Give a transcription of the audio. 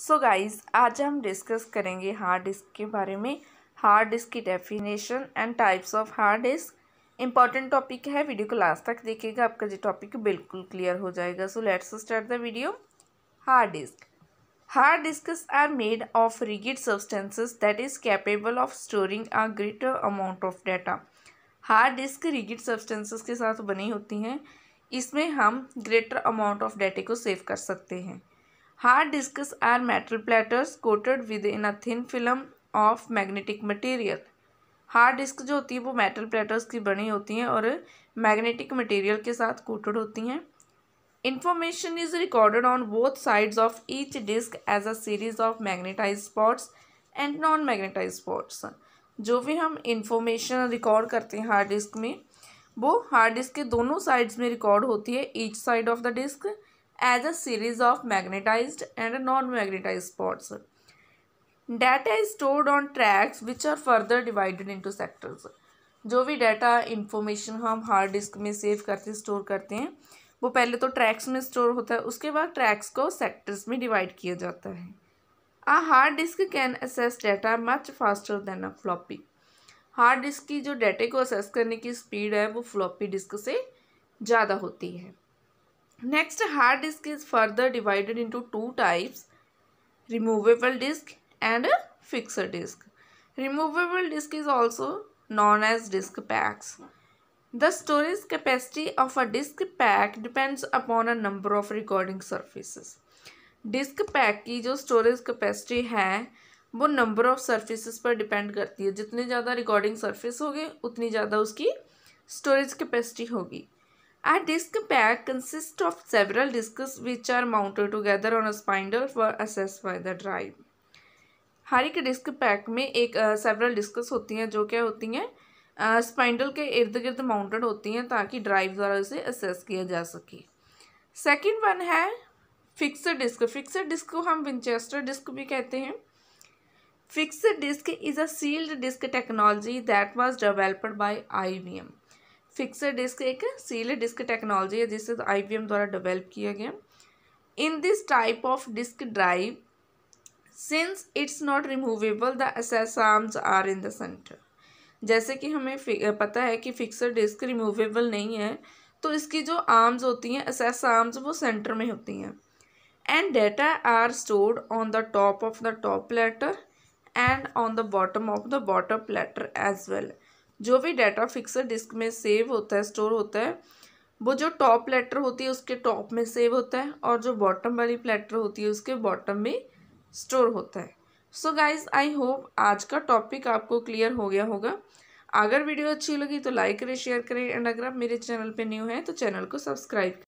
सो so guys आज हम discuss करेंगे हार्ड डिस्क के बारे में हार्ड डिस्क की definition and types of hard disk important topic है वीडियो को लास्ट तक देखिएगा आपका जो टॉपिक बिल्कुल क्लियर हो जाएगा so let's start the video hard disk hard disk are made of rigid substances that is capable of storing a greater amount of data hard disk rigid substances के साथ बनी होती हैं इसमें हम ग्रेटर अमाउंट ऑफ डाटा को save कर सकते हैं Hard are are metal platters coated within a thin film of magnetic material. Hard disk जो होती है वो मेटल प्लेटर्स की बनी होती हैं और मैग्नेटिक मटेरियल के साथ कोटेड होती हैं information is recorded on both sides of each disk as a series of magnetize spots and non magnetize spots जो भी हम इंफॉर्मेशन रिकॉर्ड करते हैं हार्ड डिस्क में वो हार्ड डिस्क के दोनों साइड्स में रिकॉर्ड होती है each side of the disk as a series of magnetize and non magnetize spots data is stored on tracks which are further divided into sectors जो भी data information हम hard disk में save करते store करते हैं वो पहले तो ट्रैक्स में स्टोर होता है उसके बाद ट्रैक्स को सेक्टर्स में डिवाइड किया जाता है a hard disk can access data much faster than a floppy hard disk की जो डाटे को असेस करने की स्पीड है वो फ्लॉपी डिस्क से ज़्यादा होती है next hard disk is further divided into two types removable disk and fix disk removable disk is also known as disk packs the storage capacity of a disk pack depends upon a number of recording surface disk pack की जो storage capacity है वो number of surface पर depend करती है जितनी ज़्यादा recording surface होगी उतनी ज़्यादा उसकी स्टोरेज कैपेसिटी होगी A disc pack consists of several discs which are mounted together on a spindle for access by the drive. हर एक डिस्क पैक में एक सेवरल uh, डिस्कस होती हैं जो क्या होती हैं स्पाइंडल uh, के इर्द गिर्द माउंटेड होती हैं ताकि ड्राइव द्वारा उसे असेस किया जा सके सेकंड वन है फिक्स डिस्क फिक्सड डिस्क को हम विंचेस्टर डिस्क भी कहते हैं fix disk is a sealed disk technology that was developed by IBM fixed disk एक सील डिस्क टेक्नोलॉजी है जिसे आई द्वारा डेवलप किया गया in this type of disk drive since it's not removable the access arms are in the centre जैसे कि हमें पता है कि फिक्सर डिस्क रिमूवेबल नहीं है तो इसकी जो आर्म्स होती हैं एसेस आर्म्स वो सेंटर में होती हैं and data are stored on the top of the top platter and on the bottom of the bottom platter as well जो भी डाटा फिक्सर डिस्क में सेव होता है स्टोर होता है वो जो टॉप लेटर होती है उसके टॉप में सेव होता है और जो बॉटम वाली प्लेटर होती है उसके बॉटम में स्टोर होता है सो गाइज आई होप आज का टॉपिक आपको क्लियर हो गया होगा अगर वीडियो अच्छी लगी तो लाइक करें शेयर करें एंड अगर आप मेरे चैनल पे न्यू हैं तो चैनल को सब्सक्राइब